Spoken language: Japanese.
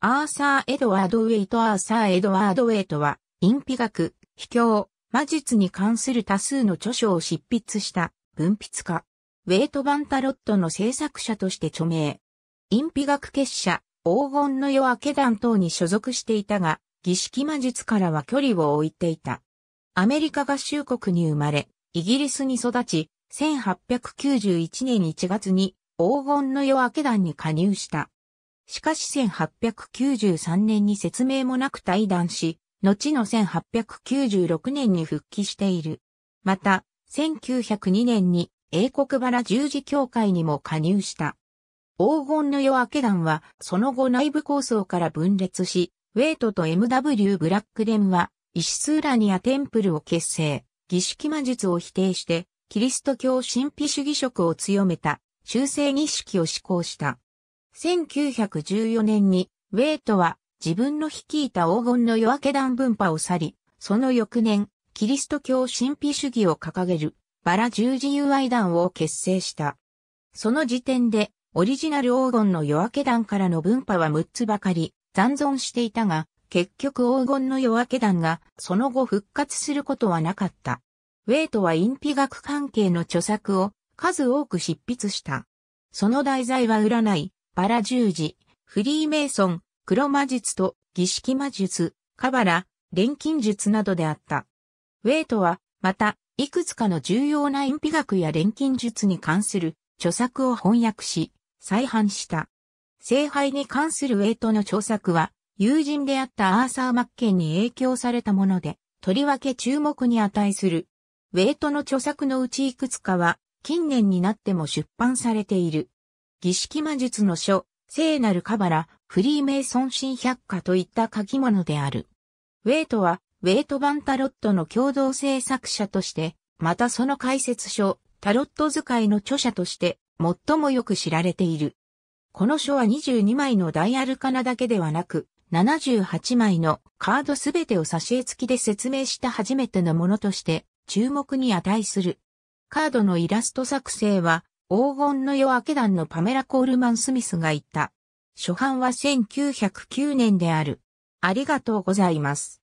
アーサー・エドワード・ウェイト・アーサー・エドワード・ウェイトは、隠秘学、秘境、魔術に関する多数の著書を執筆した文筆家。ウェイト・バンタロットの制作者として著名。隠秘学結社、黄金の夜明け団等に所属していたが、儀式魔術からは距離を置いていた。アメリカ合衆国に生まれ、イギリスに育ち、1891年1月に黄金の夜明け団に加入した。しかし1893年に説明もなく退団し、後の1896年に復帰している。また、1902年に英国バラ十字協会にも加入した。黄金の夜明け団は、その後内部構想から分裂し、ウェイトと MW ブラック連ンは、石スーラニアテンプルを結成、儀式魔術を否定して、キリスト教神秘主義色を強めた、修正儀式を施行した。1914年に、ウェイトは自分の率いた黄金の夜明け団分派を去り、その翌年、キリスト教神秘主義を掲げるバラ十字友愛団を結成した。その時点で、オリジナル黄金の夜明け団からの分派は6つばかり残存していたが、結局黄金の夜明け団がその後復活することはなかった。ウェイトは隠秘学関係の著作を数多く執筆した。その題材は占い、バラ十字、フリーメイソン、黒魔術と儀式魔術、カバラ、錬金術などであった。ウェイトは、また、いくつかの重要な鉛秘学や錬金術に関する著作を翻訳し、再版した。聖杯に関するウェイトの著作は、友人であったアーサー・マッケンに影響されたもので、とりわけ注目に値する。ウェイトの著作のうちいくつかは、近年になっても出版されている。儀式魔術の書、聖なるカバラ、フリーメイソン新百科といった書き物である。ウェイトは、ウェイト版タロットの共同制作者として、またその解説書、タロット使いの著者として、最もよく知られている。この書は22枚のダイアルカナだけではなく、78枚のカードすべてを挿絵付きで説明した初めてのものとして注目に値する。カードのイラスト作成は黄金の夜明け団のパメラ・コールマン・スミスが言った。初版は1909年である。ありがとうございます。